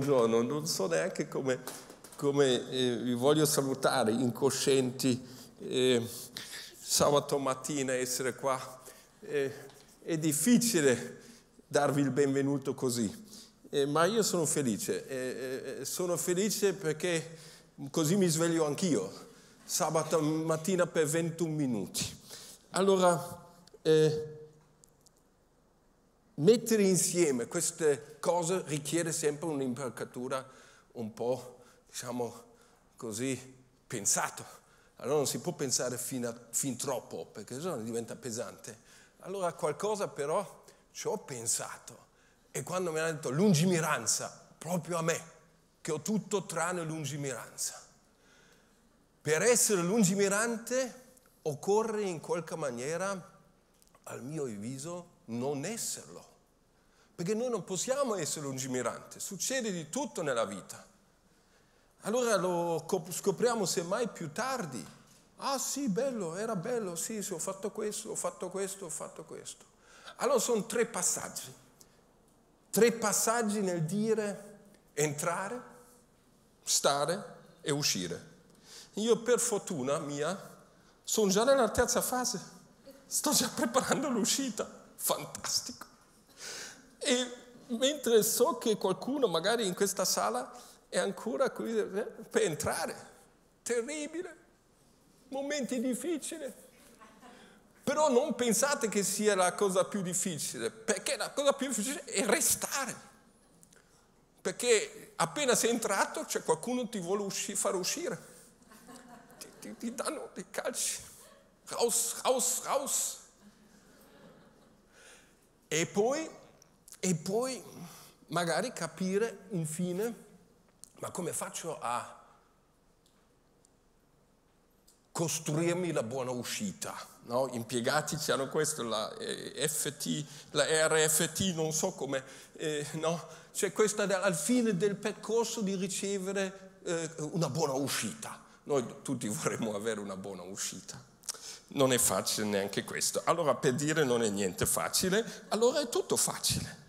buongiorno, non so neanche come, come eh, vi voglio salutare, incoscienti, eh, sabato mattina essere qua. Eh, è difficile darvi il benvenuto così, eh, ma io sono felice, eh, eh, sono felice perché così mi sveglio anch'io, sabato mattina per 21 minuti. Allora, eh, Mettere insieme queste cose richiede sempre un'impalcatura un po', diciamo così, pensata. Allora non si può pensare fin, a, fin troppo, perché sennò diventa pesante. Allora qualcosa però ci ho pensato. E quando mi hanno detto lungimiranza, proprio a me, che ho tutto tranne lungimiranza. Per essere lungimirante occorre in qualche maniera, al mio avviso, non esserlo perché noi non possiamo essere lungimiranti, succede di tutto nella vita. Allora lo scopriamo semmai più tardi. Ah sì, bello, era bello, sì, sì, ho fatto questo, ho fatto questo, ho fatto questo. Allora sono tre passaggi. Tre passaggi nel dire entrare, stare e uscire. Io per fortuna mia sono già nella terza fase, sto già preparando l'uscita, fantastico. E mentre so che qualcuno magari in questa sala è ancora qui eh, per entrare, terribile, momenti difficili. Però non pensate che sia la cosa più difficile, perché la cosa più difficile è restare. Perché appena sei entrato c'è cioè qualcuno che ti vuole usci- far uscire. Ti, ti, ti danno dei calci. Raus, raus, raus. E poi e poi magari capire infine, ma come faccio a costruirmi la buona uscita. No? Impiegati hanno questo, la, eh, FT, la RFT, non so come, eh, no? cioè questa al fine del percorso di ricevere eh, una buona uscita. Noi tutti vorremmo avere una buona uscita. Non è facile neanche questo. Allora per dire non è niente facile, allora è tutto facile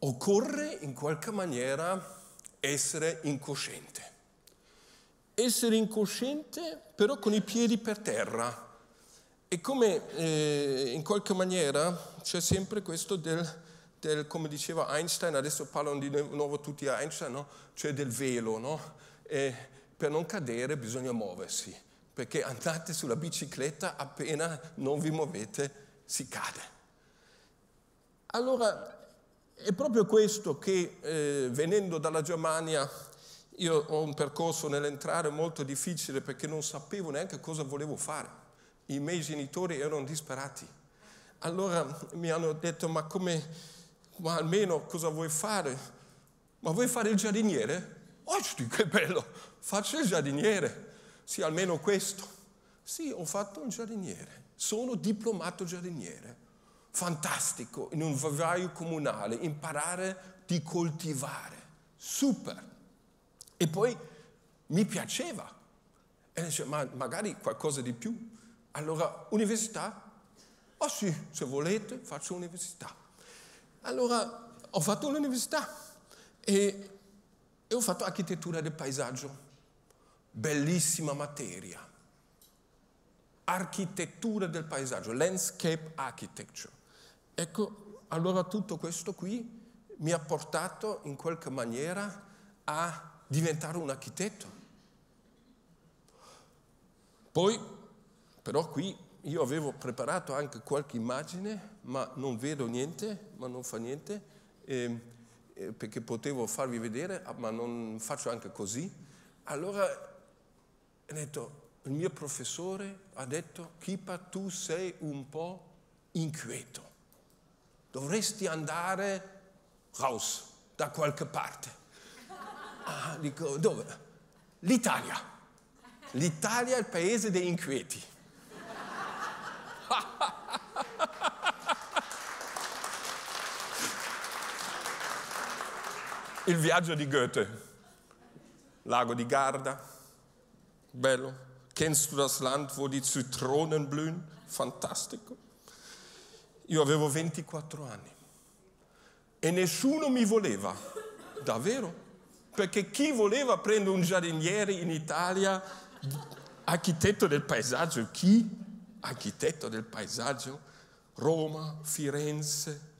occorre in qualche maniera essere incosciente. Essere incosciente però con i piedi per terra. E come eh, in qualche maniera c'è sempre questo del, del, come diceva Einstein, adesso parlano di nuovo tutti a Einstein, no? cioè del velo, no? per non cadere bisogna muoversi, perché andate sulla bicicletta appena non vi muovete si cade. Allora è proprio questo che, eh, venendo dalla Germania, io ho un percorso nell'entrare molto difficile perché non sapevo neanche cosa volevo fare. I miei genitori erano disperati. Allora mi hanno detto, ma come, ma almeno cosa vuoi fare? Ma vuoi fare il giardiniere? Oh, che bello, faccio il giardiniere. Sì, almeno questo. Sì, ho fatto un giardiniere. Sono diplomato giardiniere fantastico in un vivaio comunale, imparare di coltivare, super. E poi mi piaceva. E dice, ma magari qualcosa di più. Allora, università? Oh sì, se volete faccio università. Allora, ho fatto l'università e, e ho fatto architettura del paesaggio. Bellissima materia. Architettura del paesaggio, landscape architecture Ecco, allora tutto questo qui mi ha portato in qualche maniera a diventare un architetto. Poi, però qui io avevo preparato anche qualche immagine, ma non vedo niente, ma non fa niente, eh, eh, perché potevo farvi vedere, ah, ma non faccio anche così. Allora ho detto, il mio professore ha detto, Kipa, tu sei un po' inquieto dovresti andare raus, da qualche parte. Ah, dico, dove? L'Italia. L'Italia è il paese dei inquieti. Il viaggio di Goethe, Lago di Garda, bello. Kennst du das Land, wo die Zitronen blühen? Fantastico. Io avevo 24 anni e nessuno mi voleva, davvero, perché chi voleva prendere un giardiniere in Italia, architetto del paesaggio, chi? Architetto del paesaggio, Roma, Firenze,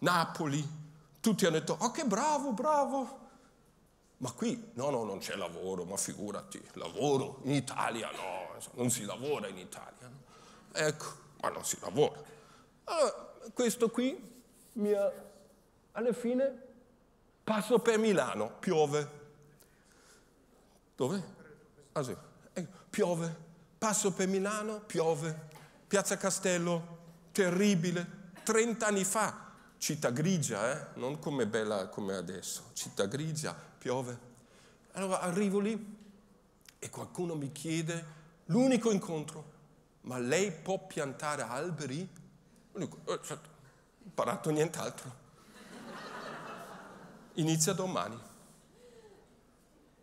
Napoli, tutti hanno detto, oh che bravo, bravo, ma qui no, no, non c'è lavoro, ma figurati, lavoro in Italia, no, non si lavora in Italia. Ecco, ma non si lavora. Allora, ah, questo qui mi alla fine passo per Milano, piove. Dove? Ah sì, eh, piove. Passo per Milano, piove. Piazza Castello, terribile. Trent'anni fa, città grigia, eh? non come bella come adesso, città grigia, piove. Allora arrivo lì e qualcuno mi chiede, l'unico incontro, ma lei può piantare alberi? Dico, eh, cioè, ho imparato nient'altro. Inizia domani.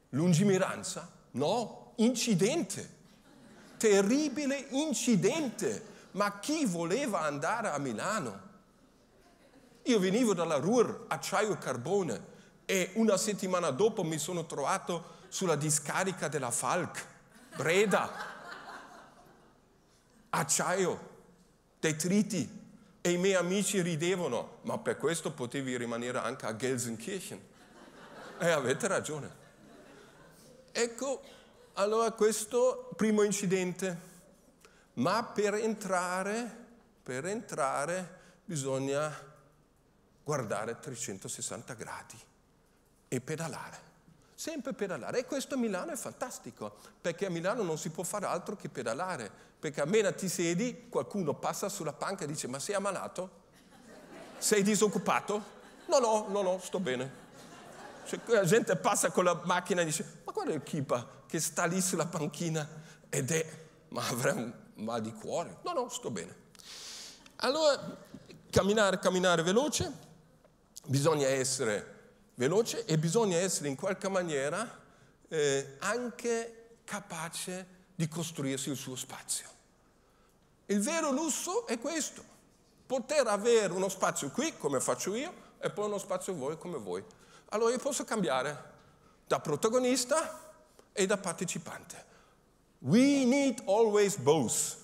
Lungimiranza? No, incidente. Terribile incidente. Ma chi voleva andare a Milano? Io venivo dalla Ruhr, acciaio e carbone, e una settimana dopo mi sono trovato sulla discarica della Falk, Breda, acciaio, detriti, e i miei amici ridevano, ma per questo potevi rimanere anche a Gelsenkirchen. E eh, avete ragione. Ecco, allora questo primo incidente. Ma per entrare, per entrare bisogna guardare 360 gradi e pedalare sempre pedalare. E questo a Milano è fantastico, perché a Milano non si può fare altro che pedalare, perché appena ti sedi qualcuno passa sulla panca e dice ma sei ammalato? Sei disoccupato? No, no, no, no, sto bene. Cioè, la gente passa con la macchina e dice ma qual è il kipa che sta lì sulla panchina ed è ma avrà un mal di cuore? No, no, sto bene. Allora, camminare, camminare veloce, bisogna essere veloce e bisogna essere in qualche maniera eh, anche capace di costruirsi il suo spazio. Il vero lusso è questo, poter avere uno spazio qui come faccio io e poi uno spazio voi come voi. Allora io posso cambiare da protagonista e da partecipante. We need always both.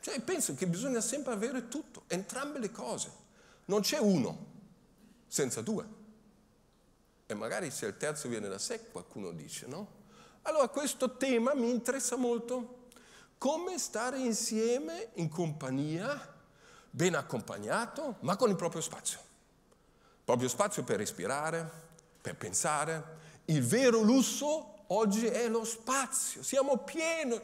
Cioè penso che bisogna sempre avere tutto, entrambe le cose. Non c'è uno, senza due. E magari se il terzo viene da sé, qualcuno dice, no? Allora questo tema mi interessa molto. Come stare insieme, in compagnia, ben accompagnato, ma con il proprio spazio. Il proprio spazio per respirare, per pensare. Il vero lusso oggi è lo spazio, siamo pieni.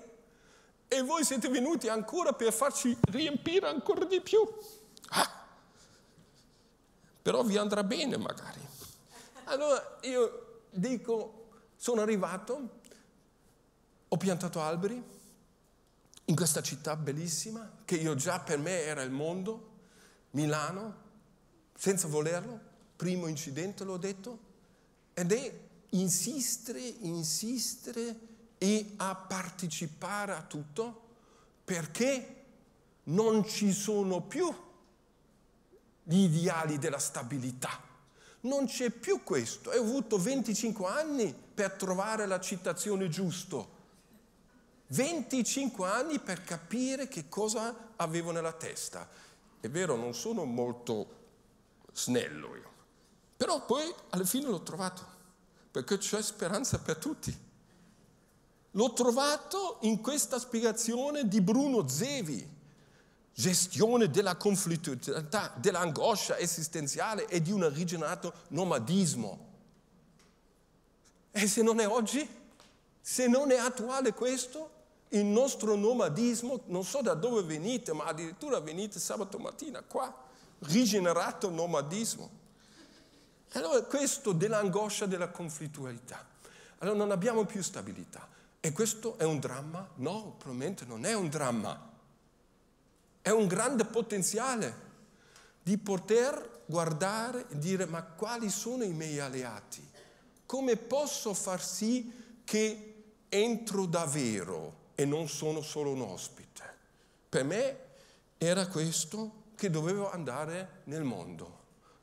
E voi siete venuti ancora per farci riempire ancora di più. Ah! però vi andrà bene magari. Allora io dico, sono arrivato, ho piantato alberi in questa città bellissima, che io già per me era il mondo, Milano, senza volerlo, primo incidente l'ho detto, ed è insistere, insistere e a partecipare a tutto perché non ci sono più gli ideali della stabilità. Non c'è più questo. Ho avuto 25 anni per trovare la citazione giusta. 25 anni per capire che cosa avevo nella testa. È vero, non sono molto snello io, però poi alla fine l'ho trovato, perché c'è speranza per tutti. L'ho trovato in questa spiegazione di Bruno Zevi, gestione della conflittualità, dell'angoscia esistenziale e di un originato nomadismo. E se non è oggi, se non è attuale questo, il nostro nomadismo, non so da dove venite, ma addirittura venite sabato mattina qua, rigenerato nomadismo. Allora questo dell'angoscia della conflittualità. Allora non abbiamo più stabilità. E questo è un dramma? No, probabilmente non è un dramma è un grande potenziale di poter guardare e dire ma quali sono i miei alleati? Come posso far sì che entro davvero e non sono solo un ospite? Per me era questo che dovevo andare nel mondo,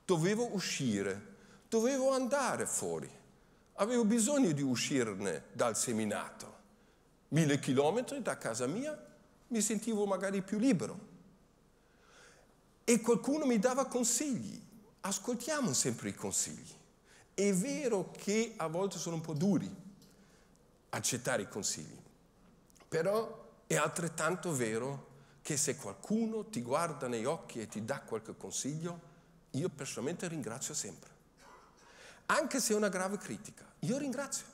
dovevo uscire, dovevo andare fuori. Avevo bisogno di uscirne dal seminato. Mille chilometri da casa mia mi sentivo magari più libero e qualcuno mi dava consigli. Ascoltiamo sempre i consigli. È vero che a volte sono un po' duri accettare i consigli, però è altrettanto vero che se qualcuno ti guarda negli occhi e ti dà qualche consiglio, io personalmente ringrazio sempre. Anche se è una grave critica, io ringrazio,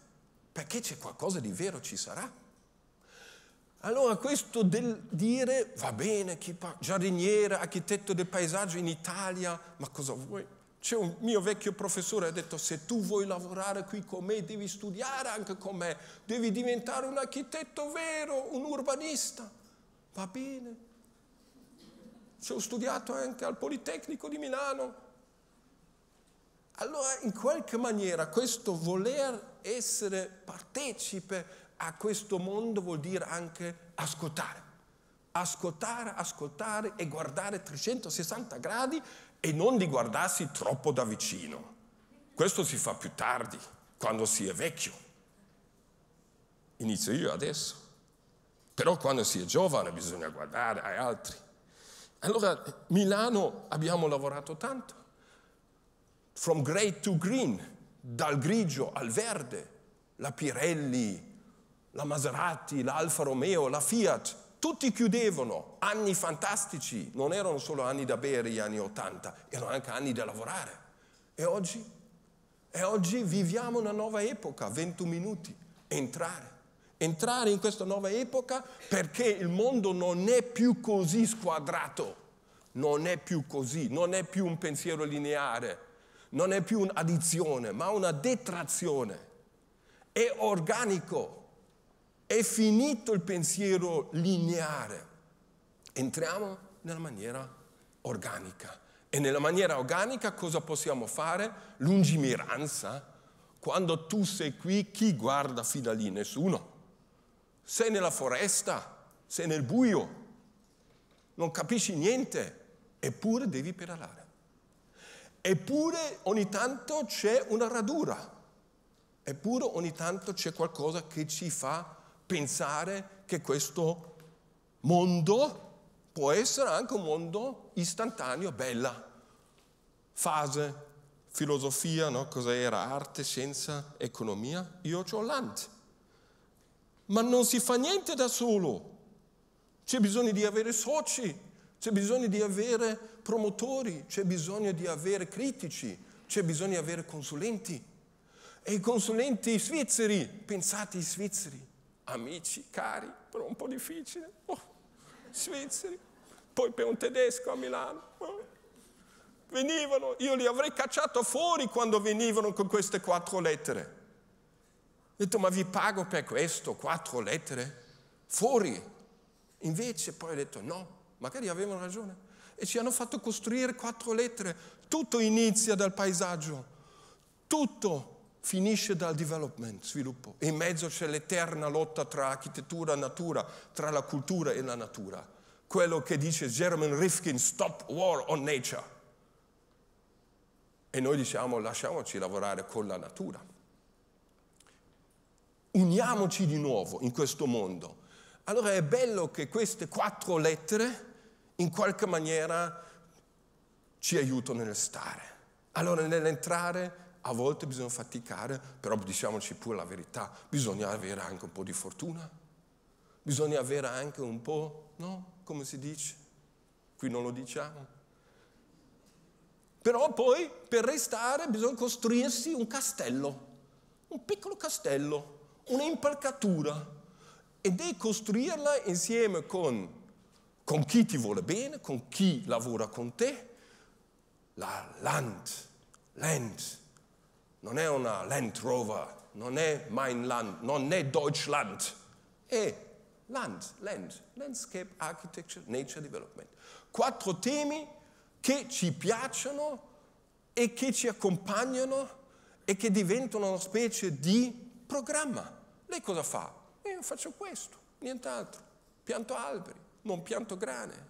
perché c'è qualcosa di vero, ci sarà. Allora questo del dire va bene, chi pa- giardiniere, architetto del paesaggio in Italia, ma cosa vuoi? C'è un mio vecchio professore che ha detto se tu vuoi lavorare qui con me devi studiare anche con me, devi diventare un architetto vero, un urbanista. Va bene. Ci ho studiato anche al Politecnico di Milano. Allora in qualche maniera questo voler essere partecipe a questo mondo vuol dire anche ascoltare. Ascoltare, ascoltare e guardare 360 gradi e non di guardarsi troppo da vicino. Questo si fa più tardi, quando si è vecchio. Inizio io adesso. Però quando si è giovane bisogna guardare agli altri. Allora, Milano abbiamo lavorato tanto. From great to green, dal grigio al verde, la Pirelli, la Maserati, l'Alfa Romeo, la Fiat, tutti chiudevano, anni fantastici, non erano solo anni da bere gli anni 80, erano anche anni da lavorare. E oggi? E oggi viviamo una nuova epoca, 21 minuti, entrare. Entrare in questa nuova epoca perché il mondo non è più così squadrato, non è più così, non è più un pensiero lineare, non è più un'addizione, ma una detrazione. È organico, è finito il pensiero lineare. Entriamo nella maniera organica. E nella maniera organica cosa possiamo fare? Lungimiranza. Quando tu sei qui, chi guarda fino a lì? Nessuno. Sei nella foresta, sei nel buio, non capisci niente, eppure devi pedalare. Eppure ogni tanto c'è una radura, eppure ogni tanto c'è qualcosa che ci fa pensare che questo mondo può essere anche un mondo istantaneo, bella, fase, filosofia, no? cos'era, arte, scienza, economia, io ho l'ant. Ma non si fa niente da solo, c'è bisogno di avere soci, c'è bisogno di avere promotori, c'è bisogno di avere critici, c'è bisogno di avere consulenti. E i consulenti svizzeri, pensate ai svizzeri, amici, cari, però un po' difficile, oh, svizzeri, poi per un tedesco a Milano. Oh. Venivano, io li avrei cacciato fuori quando venivano con queste quattro lettere. Ho detto, ma vi pago per questo, quattro lettere? Fuori. Invece poi ho detto, no, magari avevano ragione. E ci hanno fatto costruire quattro lettere. Tutto inizia dal paesaggio, tutto finisce dal development, sviluppo. E in mezzo c'è l'eterna lotta tra architettura e natura, tra la cultura e la natura. Quello che dice German Rifkin, stop war on nature. E noi diciamo lasciamoci lavorare con la natura. Uniamoci di nuovo in questo mondo. Allora è bello che queste quattro lettere in qualche maniera ci aiutano nel stare. Allora nell'entrare a volte bisogna faticare, però diciamoci pure la verità, bisogna avere anche un po' di fortuna, bisogna avere anche un po', no? Come si dice? Qui non lo diciamo. Però poi per restare bisogna costruirsi un castello, un piccolo castello, un'impalcatura e è costruirla insieme con con chi ti vuole bene, con chi lavora con te. La Land, Land, non è una Land Rover, non è Mein Land, non è Deutschland, è Land, Land, Landscape Architecture, Nature Development. Quattro temi che ci piacciono e che ci accompagnano e che diventano una specie di programma. Lei cosa fa? Io faccio questo, nient'altro, pianto alberi, non pianto grane.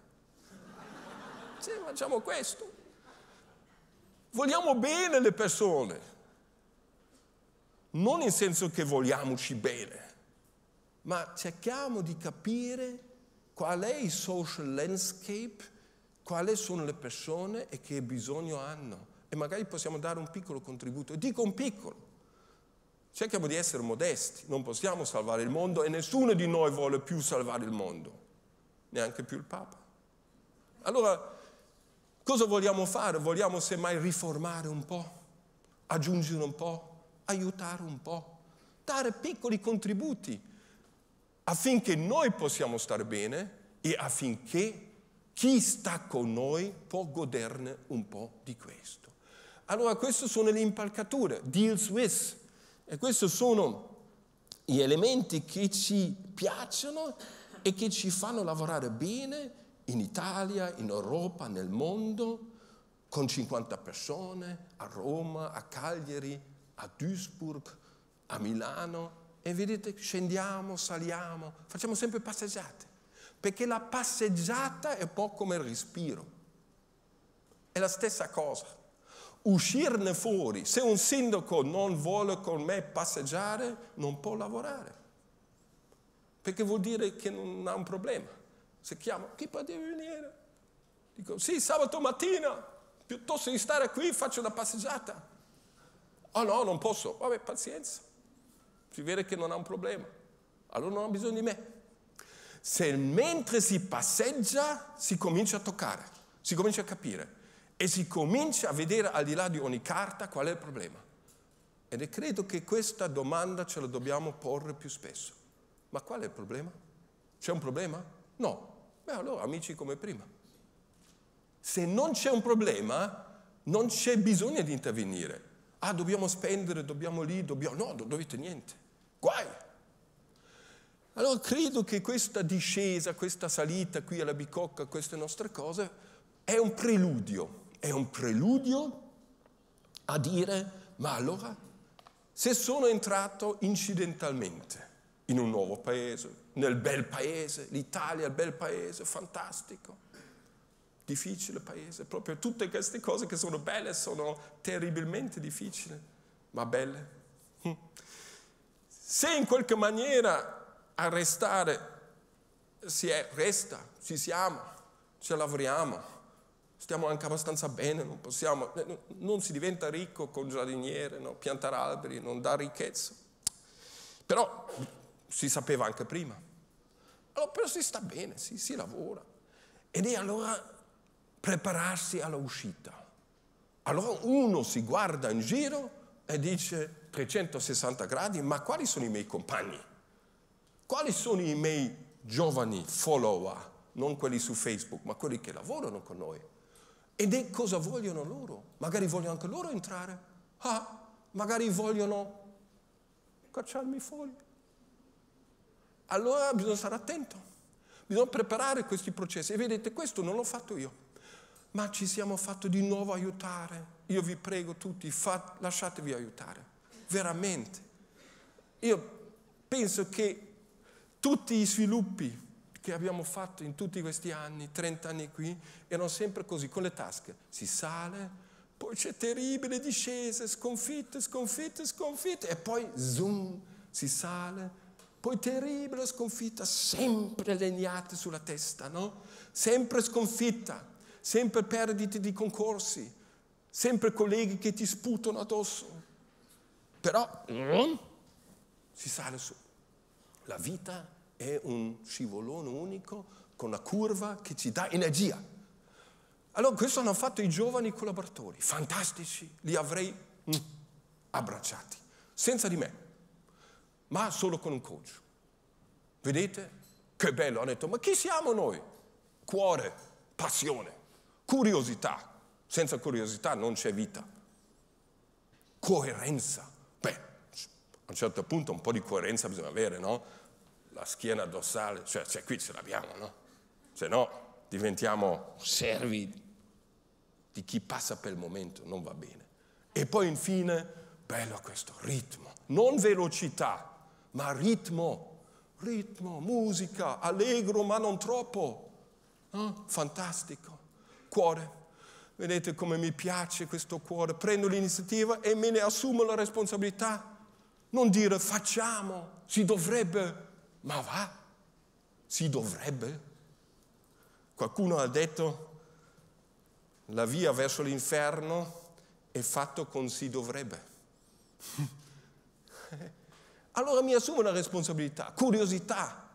Sì, facciamo questo. Vogliamo bene le persone, non in senso che vogliamoci bene, ma cerchiamo di capire qual è il social landscape, quali sono le persone e che bisogno hanno. E magari possiamo dare un piccolo contributo. E dico un piccolo. Cerchiamo di essere modesti, non possiamo salvare il mondo e nessuno di noi vuole più salvare il mondo neanche più il Papa. Allora, cosa vogliamo fare? Vogliamo semmai riformare un po', aggiungere un po', aiutare un po', dare piccoli contributi affinché noi possiamo stare bene e affinché chi sta con noi può goderne un po' di questo. Allora queste sono le impalcature, deals with, e questi sono gli elementi che ci piacciono e che ci fanno lavorare bene in Italia, in Europa, nel mondo, con 50 persone, a Roma, a Cagliari, a Duisburg, a Milano. E vedete, scendiamo, saliamo, facciamo sempre passeggiate, perché la passeggiata è un po' come il respiro. È la stessa cosa uscirne fuori. Se un sindaco non vuole con me passeggiare, non può lavorare perché vuol dire che non ha un problema. Se chiamo, chi può venire? Dico, sì, sabato mattina, piuttosto di stare qui faccio una passeggiata. Oh no, non posso. Vabbè, pazienza. Si vede che non ha un problema. Allora non ha bisogno di me. Se mentre si passeggia si comincia a toccare, si comincia a capire e si comincia a vedere al di là di ogni carta qual è il problema. Ed è credo che questa domanda ce la dobbiamo porre più spesso. Ma qual è il problema? C'è un problema? No. Beh, allora amici come prima. Se non c'è un problema, non c'è bisogno di intervenire. Ah, dobbiamo spendere, dobbiamo lì, dobbiamo... No, non dovete niente. Guai! Allora credo che questa discesa, questa salita qui alla bicocca, queste nostre cose, è un preludio. È un preludio a dire, ma allora, se sono entrato incidentalmente, in un nuovo paese, nel bel paese, l'Italia è il bel paese, fantastico. Difficile paese, proprio tutte queste cose che sono belle sono terribilmente difficili, ma belle. Hm. Se in qualche maniera a restare si è, resta, ci siamo, ci lavoriamo, stiamo anche abbastanza bene, non possiamo, eh, non si diventa ricco con giardiniere, no? piantare alberi, non dà ricchezza. Però si sapeva anche prima. Allora, però si sta bene, si, si lavora. Ed è allora prepararsi alla uscita. Allora uno si guarda in giro e dice 360 gradi, ma quali sono i miei compagni? Quali sono i miei giovani follower? Non quelli su Facebook, ma quelli che lavorano con noi. Ed è cosa vogliono loro. Magari vogliono anche loro entrare. Ah, magari vogliono cacciarmi fuori. Allora bisogna stare attento, bisogna preparare questi processi. E vedete, questo non l'ho fatto io, ma ci siamo fatti di nuovo aiutare. Io vi prego tutti, fa, lasciatevi aiutare, veramente. Io penso che tutti i sviluppi che abbiamo fatto in tutti questi anni, 30 anni qui, erano sempre così, con le tasche. Si sale, poi c'è terribile discese, sconfitte, sconfitte, sconfitte, e poi zoom, si sale, poi terribile sconfitta, sempre legnate sulla testa, no? Sempre sconfitta, sempre perdite di concorsi, sempre colleghi che ti sputano addosso. Però mm, si sale su. La vita è un scivolone unico con una curva che ci dà energia. Allora questo hanno fatto i giovani collaboratori, fantastici, li avrei mm, abbracciati, senza di me ma solo con un coach. Vedete? Che bello, hanno detto, ma chi siamo noi? Cuore, passione, curiosità. Senza curiosità non c'è vita. Coerenza. Beh, a un certo punto un po' di coerenza bisogna avere, no? La schiena dorsale, cioè, cioè qui ce l'abbiamo, no? Se no diventiamo servi di chi passa per il momento, non va bene. E poi infine, bello questo ritmo, non velocità, ma ritmo, ritmo, musica, allegro ma non troppo. No? Fantastico. Cuore. Vedete come mi piace questo cuore. Prendo l'iniziativa e me ne assumo la responsabilità. Non dire facciamo, si dovrebbe, ma va, si dovrebbe. Qualcuno ha detto la via verso l'inferno è fatta con si dovrebbe. allora mi assumo una responsabilità, curiosità.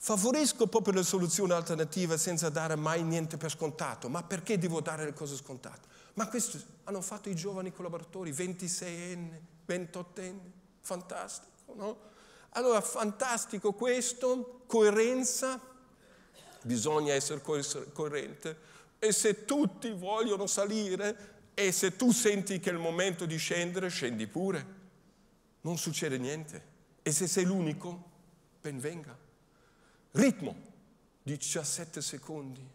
Favorisco proprio le soluzioni alternative senza dare mai niente per scontato. Ma perché devo dare le cose scontate? Ma questo hanno fatto i giovani collaboratori, 26enne, 28enne, fantastico, no? Allora, fantastico questo, coerenza, bisogna essere coerente. E se tutti vogliono salire e se tu senti che è il momento di scendere, scendi pure non succede niente. E se sei l'unico, ben venga. Ritmo, 17 secondi.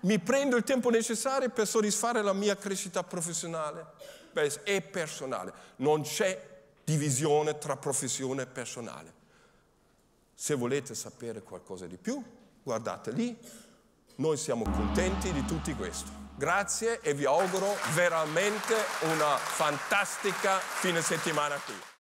Mi prendo il tempo necessario per soddisfare la mia crescita professionale e personale. Non c'è divisione tra professione e personale. Se volete sapere qualcosa di più, guardate lì, noi siamo contenti di tutto questo. Grazie e vi auguro veramente una fantastica fine settimana qui.